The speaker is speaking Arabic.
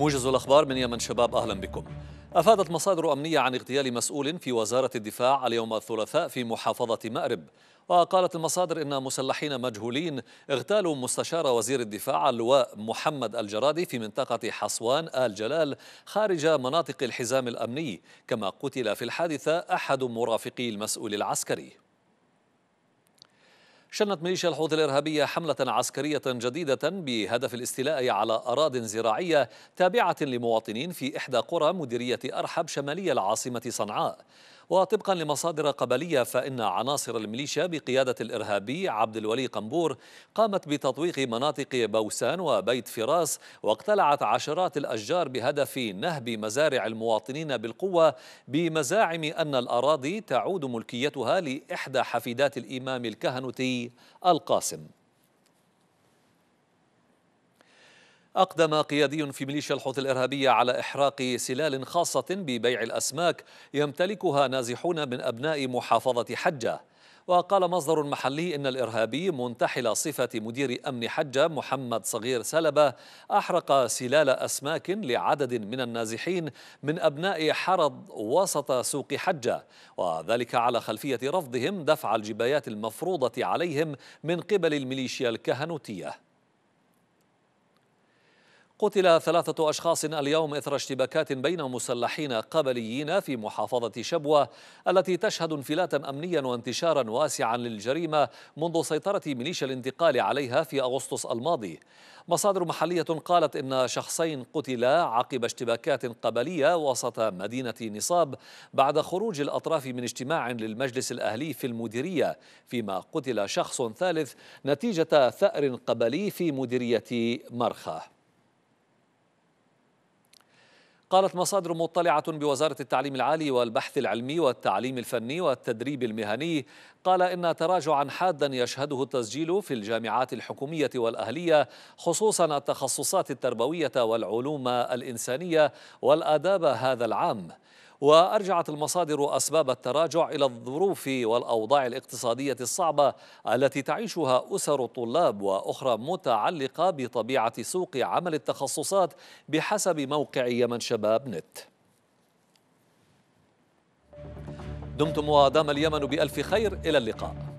موجز الأخبار من يمن شباب أهلا بكم أفادت مصادر أمنية عن اغتيال مسؤول في وزارة الدفاع اليوم الثلاثاء في محافظة مأرب وقالت المصادر إن مسلحين مجهولين اغتالوا مستشار وزير الدفاع اللواء محمد الجرادي في منطقة حصوان آل جلال خارج مناطق الحزام الأمني كما قتل في الحادثة أحد مرافقي المسؤول العسكري شنت ميليشيا الحوثي الإرهابية حملة عسكرية جديدة بهدف الاستيلاء على أراض زراعية تابعة لمواطنين في إحدى قرى مديرية أرحب شمالي العاصمة صنعاء وطبقا لمصادر قبلية فإن عناصر الميليشيا بقيادة الإرهابي عبد الولي قنبور قامت بتطويق مناطق بوسان وبيت فراس واقتلعت عشرات الأشجار بهدف نهب مزارع المواطنين بالقوة بمزاعم أن الأراضي تعود ملكيتها لإحدى حفيدات الإمام الكهنوتي القاسم أقدم قيادي في ميليشيا الحوثي الإرهابية على إحراق سلال خاصة ببيع الأسماك يمتلكها نازحون من أبناء محافظة حجة وقال مصدر محلي إن الإرهابي منتحل صفة مدير أمن حجة محمد صغير سلبة أحرق سلال أسماك لعدد من النازحين من أبناء حرض وسط سوق حجة وذلك على خلفية رفضهم دفع الجبايات المفروضة عليهم من قبل الميليشيا الكهنوتية قتل ثلاثة أشخاص اليوم إثر اشتباكات بين مسلحين قبليين في محافظة شبوة التي تشهد انفلاتا أمنيا وانتشارا واسعا للجريمة منذ سيطرة ميليشيا الانتقال عليها في أغسطس الماضي مصادر محلية قالت إن شخصين قتلا عقب اشتباكات قبلية وسط مدينة نصاب بعد خروج الأطراف من اجتماع للمجلس الأهلي في المديرية فيما قتل شخص ثالث نتيجة ثأر قبلي في مديرية مرخة قالت مصادر مطلعة بوزارة التعليم العالي والبحث العلمي والتعليم الفني والتدريب المهني قال إن تراجعا حادا يشهده التسجيل في الجامعات الحكومية والأهلية خصوصا التخصصات التربوية والعلوم الإنسانية والآداب هذا العام وأرجعت المصادر أسباب التراجع إلى الظروف والأوضاع الاقتصادية الصعبة التي تعيشها أسر الطلاب وأخرى متعلقة بطبيعة سوق عمل التخصصات بحسب موقع يمن شباب نت دمتم ودام اليمن بألف خير إلى اللقاء